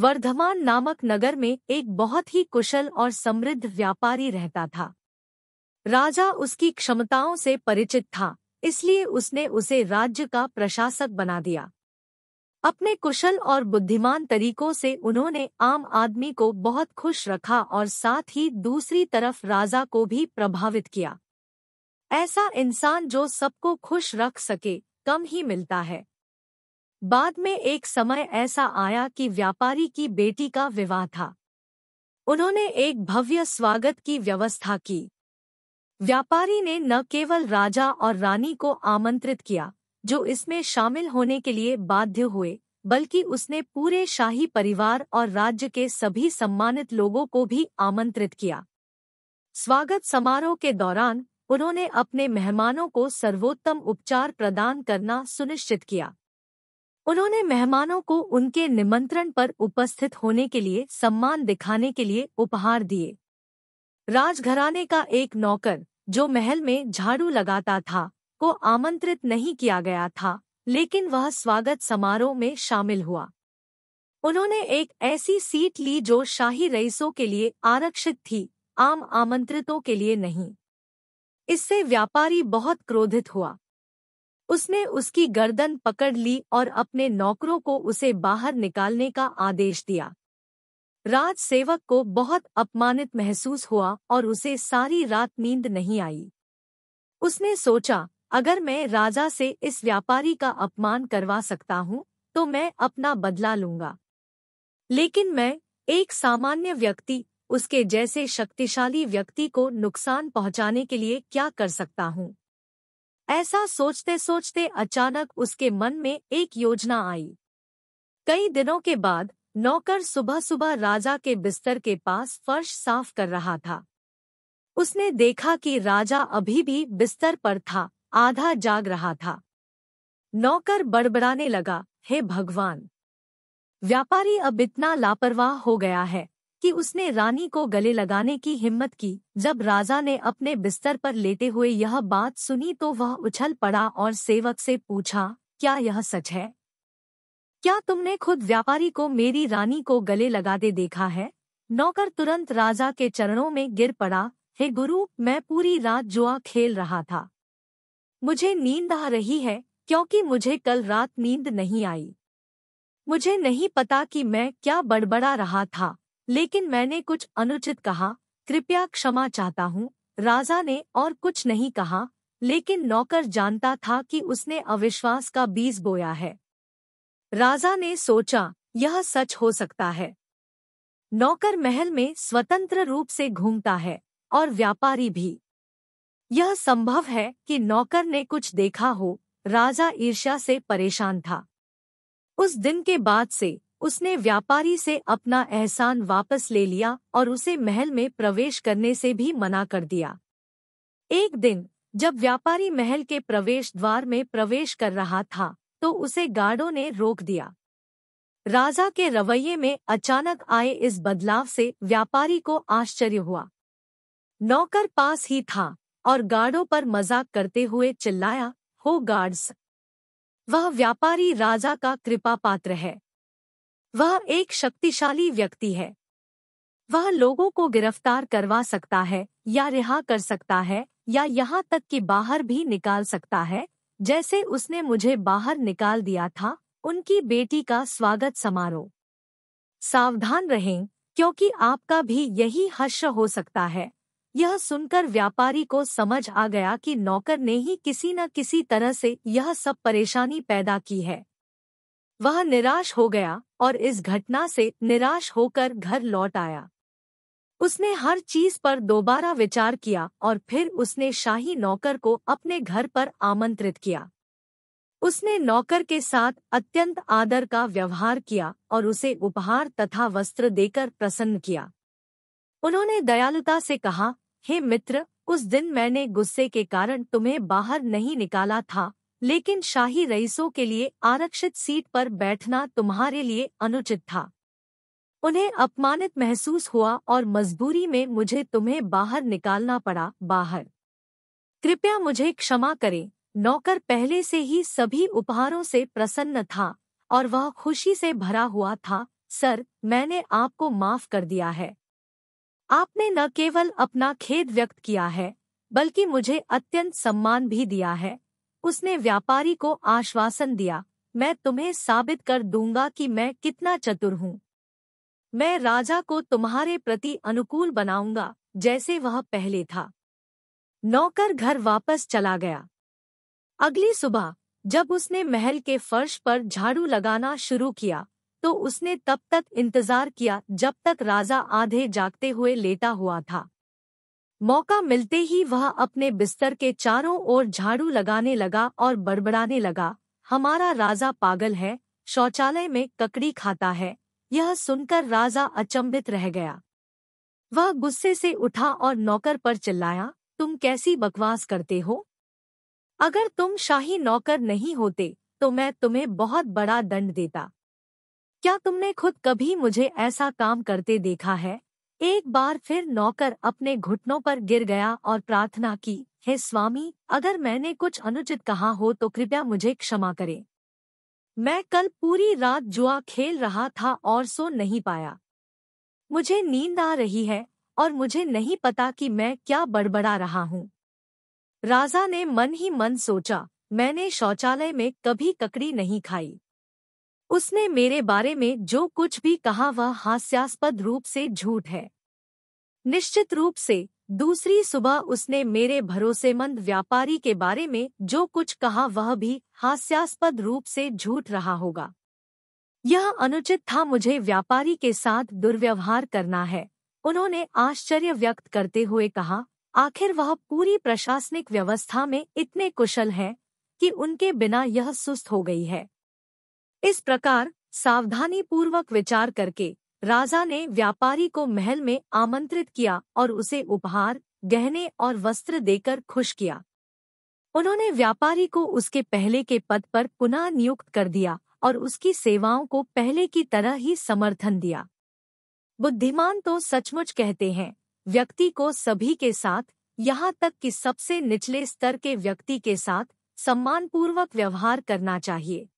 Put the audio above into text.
वर्धमान नामक नगर में एक बहुत ही कुशल और समृद्ध व्यापारी रहता था राजा उसकी क्षमताओं से परिचित था इसलिए उसने उसे राज्य का प्रशासक बना दिया अपने कुशल और बुद्धिमान तरीकों से उन्होंने आम आदमी को बहुत खुश रखा और साथ ही दूसरी तरफ राजा को भी प्रभावित किया ऐसा इंसान जो सबको खुश रख सके कम ही मिलता है बाद में एक समय ऐसा आया कि व्यापारी की बेटी का विवाह था उन्होंने एक भव्य स्वागत की व्यवस्था की व्यापारी ने न केवल राजा और रानी को आमंत्रित किया जो इसमें शामिल होने के लिए बाध्य हुए बल्कि उसने पूरे शाही परिवार और राज्य के सभी सम्मानित लोगों को भी आमंत्रित किया स्वागत समारोह के दौरान उन्होंने अपने मेहमानों को सर्वोत्तम उपचार प्रदान करना सुनिश्चित किया उन्होंने मेहमानों को उनके निमंत्रण पर उपस्थित होने के लिए सम्मान दिखाने के लिए उपहार दिए राजघराने का एक नौकर जो महल में झाड़ू लगाता था को आमंत्रित नहीं किया गया था लेकिन वह स्वागत समारोह में शामिल हुआ उन्होंने एक ऐसी सीट ली जो शाही रईसों के लिए आरक्षित थी आम आमंत्रितों के लिए नहीं इससे व्यापारी बहुत क्रोधित हुआ उसने उसकी गर्दन पकड़ ली और अपने नौकरों को उसे बाहर निकालने का आदेश दिया राज सेवक को बहुत अपमानित महसूस हुआ और उसे सारी रात नींद नहीं आई उसने सोचा अगर मैं राजा से इस व्यापारी का अपमान करवा सकता हूँ तो मैं अपना बदला लूंगा लेकिन मैं एक सामान्य व्यक्ति उसके जैसे शक्तिशाली व्यक्ति को नुकसान पहुंचाने के लिए क्या कर सकता हूँ ऐसा सोचते सोचते अचानक उसके मन में एक योजना आई कई दिनों के बाद नौकर सुबह सुबह राजा के बिस्तर के पास फर्श साफ कर रहा था उसने देखा कि राजा अभी भी बिस्तर पर था आधा जाग रहा था नौकर बड़बड़ाने लगा हे भगवान व्यापारी अब इतना लापरवाह हो गया है कि उसने रानी को गले लगाने की हिम्मत की जब राजा ने अपने बिस्तर पर लेटे हुए यह बात सुनी तो वह उछल पड़ा और सेवक से पूछा क्या यह सच है क्या तुमने खुद व्यापारी को मेरी रानी को गले लगाते देखा है नौकर तुरंत राजा के चरणों में गिर पड़ा हे गुरु मैं पूरी रात जुआ खेल रहा था मुझे नींद आ रही है क्योंकि मुझे कल रात नींद नहीं आई मुझे नहीं पता कि मैं क्या बड़बड़ा रहा था लेकिन मैंने कुछ अनुचित कहा कृपया क्षमा चाहता हूँ राजा ने और कुछ नहीं कहा लेकिन नौकर जानता था कि उसने अविश्वास का बीज बोया है राजा ने सोचा यह सच हो सकता है नौकर महल में स्वतंत्र रूप से घूमता है और व्यापारी भी यह संभव है कि नौकर ने कुछ देखा हो राजा ईर्ष्या से परेशान था उस दिन के बाद से उसने व्यापारी से अपना एहसान वापस ले लिया और उसे महल में प्रवेश करने से भी मना कर दिया एक दिन जब व्यापारी महल के प्रवेश द्वार में प्रवेश कर रहा था तो उसे गार्डों ने रोक दिया राजा के रवैये में अचानक आए इस बदलाव से व्यापारी को आश्चर्य हुआ नौकर पास ही था और गार्डों पर मजाक करते हुए चिल्लाया हो गार्ड्स वह व्यापारी राजा का कृपा पात्र है वह एक शक्तिशाली व्यक्ति है वह लोगों को गिरफ्तार करवा सकता है या रिहा कर सकता है या यहाँ तक कि बाहर भी निकाल सकता है जैसे उसने मुझे बाहर निकाल दिया था उनकी बेटी का स्वागत समारोह सावधान रहें क्योंकि आपका भी यही हर्ष हो सकता है यह सुनकर व्यापारी को समझ आ गया कि नौकर ने ही किसी न किसी तरह से यह सब परेशानी पैदा की है वह निराश हो गया और इस घटना से निराश होकर घर लौट आया उसने हर चीज पर दोबारा विचार किया और फिर उसने शाही नौकर को अपने घर पर आमंत्रित किया उसने नौकर के साथ अत्यंत आदर का व्यवहार किया और उसे उपहार तथा वस्त्र देकर प्रसन्न किया उन्होंने दयालुता से कहा हे मित्र उस दिन मैंने गुस्से के कारण तुम्हें बाहर नहीं निकाला था लेकिन शाही रईसों के लिए आरक्षित सीट पर बैठना तुम्हारे लिए अनुचित था उन्हें अपमानित महसूस हुआ और मजबूरी में मुझे तुम्हें बाहर निकालना पड़ा बाहर कृपया मुझे क्षमा करें नौकर पहले से ही सभी उपहारों से प्रसन्न था और वह खुशी से भरा हुआ था सर मैंने आपको माफ कर दिया है आपने न केवल अपना खेद व्यक्त किया है बल्कि मुझे अत्यंत सम्मान भी दिया है उसने व्यापारी को आश्वासन दिया मैं तुम्हें साबित कर दूंगा कि मैं कितना चतुर हूँ मैं राजा को तुम्हारे प्रति अनुकूल बनाऊंगा जैसे वह पहले था नौकर घर वापस चला गया अगली सुबह जब उसने महल के फर्श पर झाड़ू लगाना शुरू किया तो उसने तब तक इंतजार किया जब तक राजा आधे जागते हुए लेटा हुआ था मौका मिलते ही वह अपने बिस्तर के चारों ओर झाड़ू लगाने लगा और बड़बड़ाने लगा हमारा राजा पागल है शौचालय में ककड़ी खाता है यह सुनकर राजा अचंभित रह गया वह गुस्से से उठा और नौकर पर चिल्लाया तुम कैसी बकवास करते हो अगर तुम शाही नौकर नहीं होते तो मैं तुम्हें बहुत बड़ा दंड देता क्या तुमने खुद कभी मुझे ऐसा काम करते देखा है एक बार फिर नौकर अपने घुटनों पर गिर गया और प्रार्थना की हे स्वामी अगर मैंने कुछ अनुचित कहा हो तो कृपया मुझे क्षमा करें मैं कल पूरी रात जुआ खेल रहा था और सो नहीं पाया मुझे नींद आ रही है और मुझे नहीं पता कि मैं क्या बड़बड़ा रहा हूँ राजा ने मन ही मन सोचा मैंने शौचालय में कभी ककड़ी नहीं खाई उसने मेरे बारे में जो कुछ भी कहा वह हास्यास्पद रूप से झूठ है निश्चित रूप से दूसरी सुबह उसने मेरे भरोसेमंद व्यापारी के बारे में जो कुछ कहा वह भी हास्यास्पद रूप से झूठ रहा होगा यह अनुचित था मुझे व्यापारी के साथ दुर्व्यवहार करना है उन्होंने आश्चर्य व्यक्त करते हुए कहा आखिर वह पूरी प्रशासनिक व्यवस्था में इतने कुशल हैं कि उनके बिना यह सुस्त हो गई है इस प्रकार सावधानी पूर्वक विचार करके राजा ने व्यापारी को महल में आमंत्रित किया और उसे उपहार गहने और वस्त्र देकर खुश किया उन्होंने व्यापारी को उसके पहले के पद पर पुनः नियुक्त कर दिया और उसकी सेवाओं को पहले की तरह ही समर्थन दिया बुद्धिमान तो सचमुच कहते हैं व्यक्ति को सभी के साथ यहाँ तक कि सबसे निचले स्तर के व्यक्ति के साथ सम्मानपूर्वक व्यवहार करना चाहिए